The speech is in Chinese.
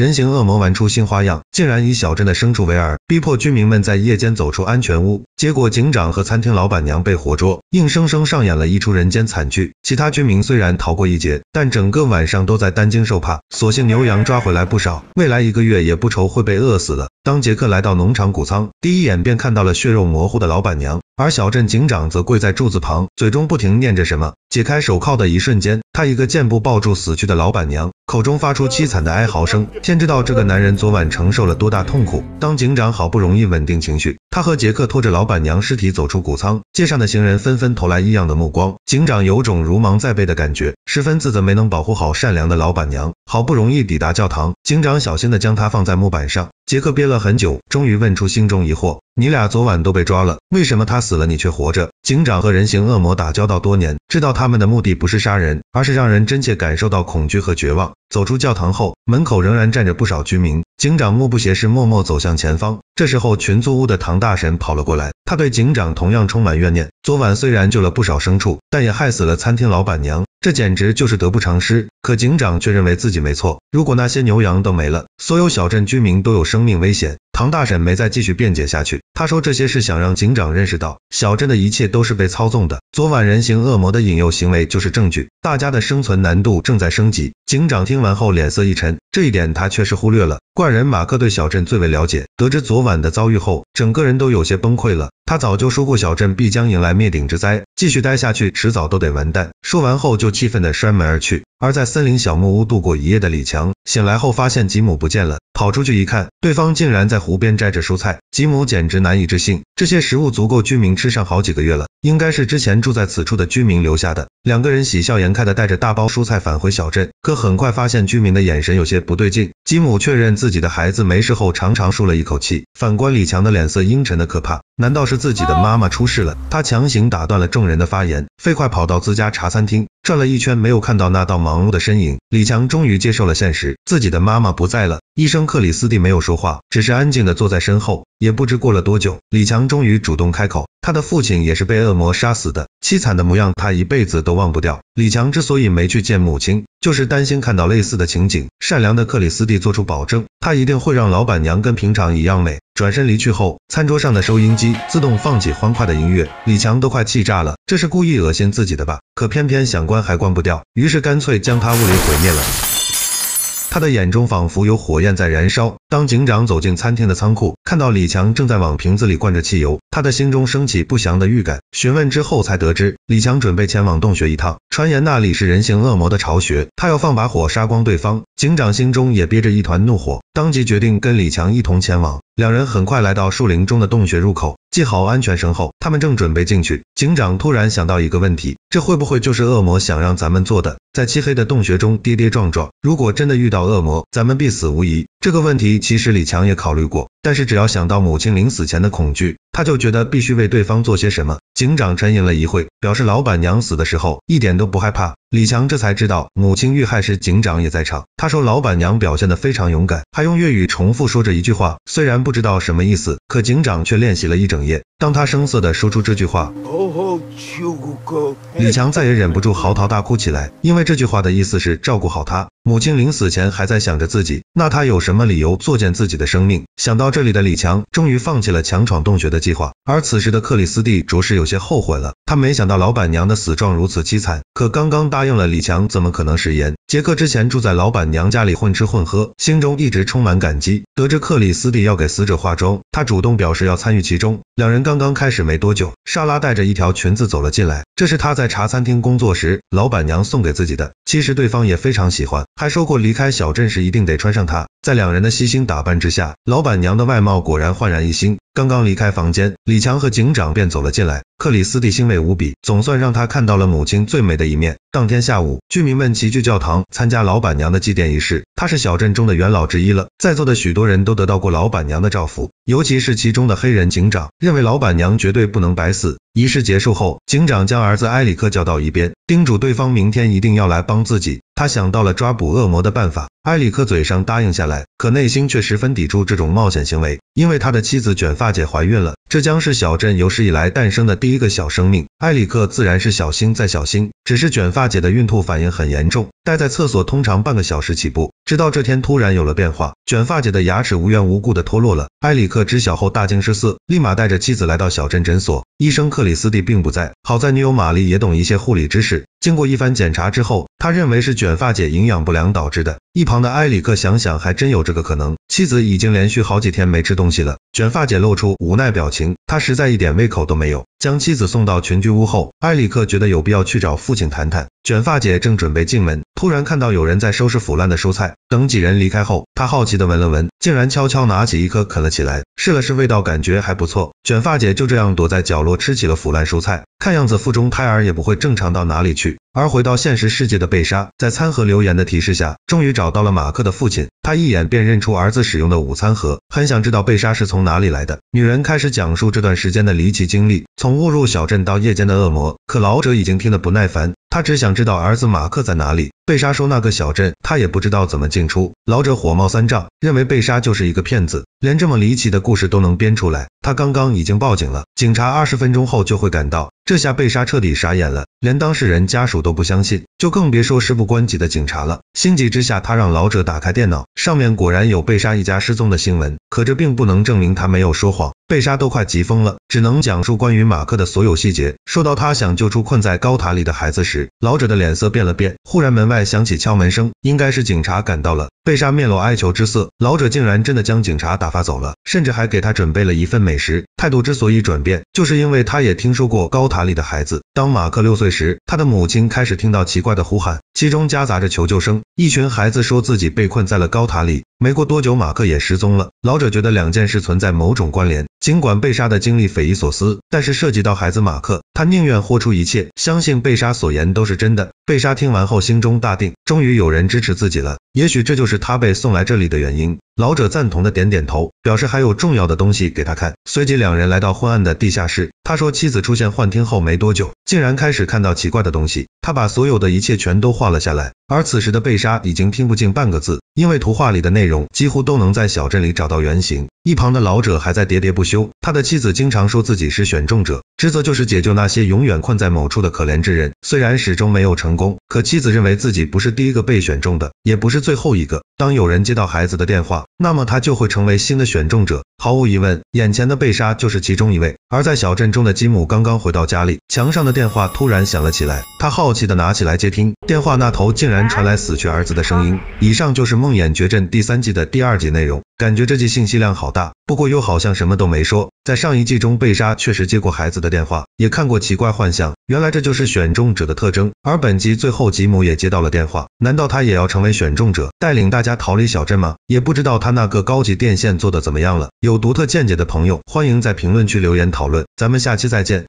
人形恶魔玩出新花样，竟然以小镇的牲畜为饵，逼迫居民们在夜间走出安全屋。结果警长和餐厅老板娘被活捉，硬生生上演了一出人间惨剧。其他居民虽然逃过一劫，但整个晚上都在担惊受怕。所幸牛羊抓回来不少，未来一个月也不愁会被饿死了。当杰克来到农场谷仓，第一眼便看到了血肉模糊的老板娘，而小镇警长则跪在柱子旁，嘴中不停念着什么。解开手铐的一瞬间，他一个箭步抱住死去的老板娘，口中发出凄惨的哀嚎声。天知道这个男人昨晚承受了多大痛苦。当警长好不容易稳定情绪，他和杰克拖着老板娘尸体走出谷仓，街上的行人纷纷投来异样的目光。警长有种如芒在背的感觉，十分自责没能保护好善良的老板娘。好不容易抵达教堂，警长小心的将她放在木板上。杰克憋了很久，终于问出心中疑惑：你俩昨晚都被抓了，为什么他死了，你却活着？警长和人形恶魔打交道多年，知道他。他们的目的不是杀人，而是让人真切感受到恐惧和绝望。走出教堂后，门口仍然站着不少居民。警长目不斜视，默默走向前方。这时候，群租屋的唐大婶跑了过来，他对警长同样充满怨念。昨晚虽然救了不少牲畜，但也害死了餐厅老板娘，这简直就是得不偿失。可警长却认为自己没错。如果那些牛羊都没了，所有小镇居民都有生命危险。唐大婶没再继续辩解下去，她说这些是想让警长认识到小镇的一切都是被操纵的，昨晚人形恶魔的引诱行为就是证据，大家的生存难度正在升级。警长听完后脸色一沉，这一点他确实忽略了。怪人马克对小镇最为了解，得知昨晚的遭遇后，整个人都有些崩溃了。他早就说过小镇必将迎来灭顶之灾，继续待下去迟早都得完蛋。说完后就气愤的摔门而去。而在森林小木屋度过一夜的李强，醒来后发现吉姆不见了，跑出去一看，对方竟然在湖边摘着蔬菜，吉姆简直难以置信，这些食物足够居民吃上好几个月了，应该是之前住在此处的居民留下的。两个人喜笑颜开的带着大包蔬菜返回小镇，可很快发现居民的眼神有些不对劲，吉姆确认自己的孩子没事后，长长舒了一口气，反观李强的脸色阴沉的可怕，难道是自己的妈妈出事了？他强行打断了众人的发言，飞快跑到自家茶餐厅。转了一圈，没有看到那道忙碌的身影。李强终于接受了现实，自己的妈妈不在了。医生克里斯蒂没有说话，只是安静的坐在身后。也不知过了多久，李强终于主动开口，他的父亲也是被恶魔杀死的，凄惨的模样他一辈子都忘不掉。李强之所以没去见母亲，就是担心看到类似的情景。善良的克里斯蒂做出保证，他一定会让老板娘跟平常一样美。转身离去后，餐桌上的收音机自动放起欢快的音乐，李强都快气炸了，这是故意恶心自己的吧？可偏偏想关还关不掉，于是干脆将他物理毁灭了。他的眼中仿佛有火焰在燃烧。当警长走进餐厅的仓库，看到李强正在往瓶子里灌着汽油，他的心中升起不祥的预感。询问之后才得知，李强准备前往洞穴一趟，传言那里是人形恶魔的巢穴，他要放把火杀光对方。警长心中也憋着一团怒火，当即决定跟李强一同前往。两人很快来到树林中的洞穴入口，系好安全绳后，他们正准备进去。警长突然想到一个问题：这会不会就是恶魔想让咱们做的？在漆黑的洞穴中跌跌撞撞，如果真的遇到恶魔，咱们必死无疑。这个问题其实李强也考虑过，但是只要想到母亲临死前的恐惧，他就觉得必须为对方做些什么。警长沉吟了一会，表示老板娘死的时候一点都不害怕。李强这才知道，母亲遇害时警长也在场。他说老板娘表现的非常勇敢，还用粤语重复说着一句话，虽然不知道什么意思，可警长却练习了一整夜。当他声色的说出这句话，李强再也忍不住嚎啕大哭起来，因为这句话的意思是照顾好他。母亲临死前还在想着自己，那他有什么理由作践自己的生命？想到这里的李强，终于放弃了强闯洞穴的计划。而此时的克里斯蒂着实有些后悔了，他没想到老板娘的死状如此凄惨，可刚刚大。答应了李强，怎么可能食言？杰克之前住在老板娘家里混吃混喝，心中一直充满感激。得知克里斯蒂要给死者化妆，他主动表示要参与其中。两人刚刚开始没多久，莎拉带着一条裙子走了进来，这是她在茶餐厅工作时老板娘送给自己的，其实对方也非常喜欢，还说过离开小镇时一定得穿上它。在两人的悉心打扮之下，老板娘的外貌果然焕然一新。刚刚离开房间，李强和警长便走了进来。克里斯蒂欣慰无比，总算让他看到了母亲最美的一面。当天下午，居民们齐聚教堂，参加老板娘的祭奠仪式。她是小镇中的元老之一了，在座的许多人都得到过老板娘的照拂，尤其是其中的黑人警长，认为老板娘绝对不能白死。仪式结束后，警长将儿子埃里克叫到一边，叮嘱对方明天一定要来帮自己。他想到了抓捕恶魔的办法，埃里克嘴上答应下来，可内心却十分抵触这种冒险行为，因为他的妻子卷发姐怀孕了，这将是小镇有史以来诞生的第一个小生命。埃里克自然是小心再小心，只是卷发姐的孕吐反应很严重，待在厕所通常半个小时起步。直到这天突然有了变化，卷发姐的牙齿无缘无故的脱落了。埃里克知晓后大惊失色，立马带着妻子来到小镇诊所。医生克里斯蒂并不在，好在女友玛丽也懂一些护理知识。经过一番检查之后，他认为是卷发姐营养不良导致的。一旁的埃里克想想还真有这个可能，妻子已经连续好几天没吃东西了。卷发姐露出无奈表情，她实在一点胃口都没有。将妻子送到群居屋后，埃里克觉得有必要去找父亲谈谈。卷发姐正准备进门，突然看到有人在收拾腐烂的蔬菜。等几人离开后，他好奇的闻了闻，竟然悄悄拿起一颗啃了起来。试了试，味道感觉还不错。卷发姐就这样躲在角落吃起了腐烂蔬菜，看样子腹中胎儿也不会正常到哪里去。而回到现实世界的贝莎，在餐盒留言的提示下，终于找到了马克的父亲。他一眼便认出儿子使用的午餐盒，很想知道贝莎是从哪里来的。女人开始讲述这段时间的离奇经历，从误入小镇到夜间的恶魔。可老者已经听得不耐烦，他只想知道儿子马克在哪里。贝莎说那个小镇，他也不知道怎么进出。老者火冒三丈，认为贝莎就是一个骗子，连这么离奇的故。故事都能编出来。他刚刚已经报警了，警察二十分钟后就会赶到。这下贝莎彻底傻眼了，连当事人家属都不相信，就更别说事不关己的警察了。心急之下，他让老者打开电脑，上面果然有贝莎一家失踪的新闻。可这并不能证明他没有说谎。贝莎都快急疯了，只能讲述关于马克的所有细节。说到他想救出困在高塔里的孩子时，老者的脸色变了变。忽然门外响起敲门声，应该是警察赶到了。贝莎面露哀求之色，老者竟然真的将警察打发走了，甚至还给他准备了一份美食。态度之所以转变，就是因为他也听说过高塔。塔里的孩子。当马克六岁时，他的母亲开始听到奇怪的呼喊，其中夹杂着求救声。一群孩子说自己被困在了高塔里。没过多久，马克也失踪了。老者觉得两件事存在某种关联。尽管被杀的经历匪夷所思，但是涉及到孩子马克，他宁愿豁出一切，相信被杀所言都是真的。被杀听完后心中大定，终于有人支持自己了，也许这就是他被送来这里的原因。老者赞同的点点头，表示还有重要的东西给他看。随即两人来到昏暗的地下室，他说妻子出现幻听后没多久，竟然开始看到奇怪的东西，他把所有的一切全都画了下来。而此时的被杀已经听不进半个字，因为图画里的内容几乎都能在小镇里找到原型。一旁的老者还在喋喋不休，他的妻子经常说自己是选中者。职责就是解救那些永远困在某处的可怜之人，虽然始终没有成功，可妻子认为自己不是第一个被选中的，也不是最后一个。当有人接到孩子的电话，那么他就会成为新的选中者。毫无疑问，眼前的被杀就是其中一位。而在小镇中的吉姆刚刚回到家里，墙上的电话突然响了起来，他好奇的拿起来接听，电话那头竟然传来死去儿子的声音。以上就是《梦魇绝症第三季的第二集内容，感觉这集信息量好大。不过又好像什么都没说，在上一季中贝莎确实接过孩子的电话，也看过奇怪幻象，原来这就是选中者的特征。而本集最后吉姆也接到了电话，难道他也要成为选中者，带领大家逃离小镇吗？也不知道他那个高级电线做的怎么样了。有独特见解的朋友，欢迎在评论区留言讨论。咱们下期再见。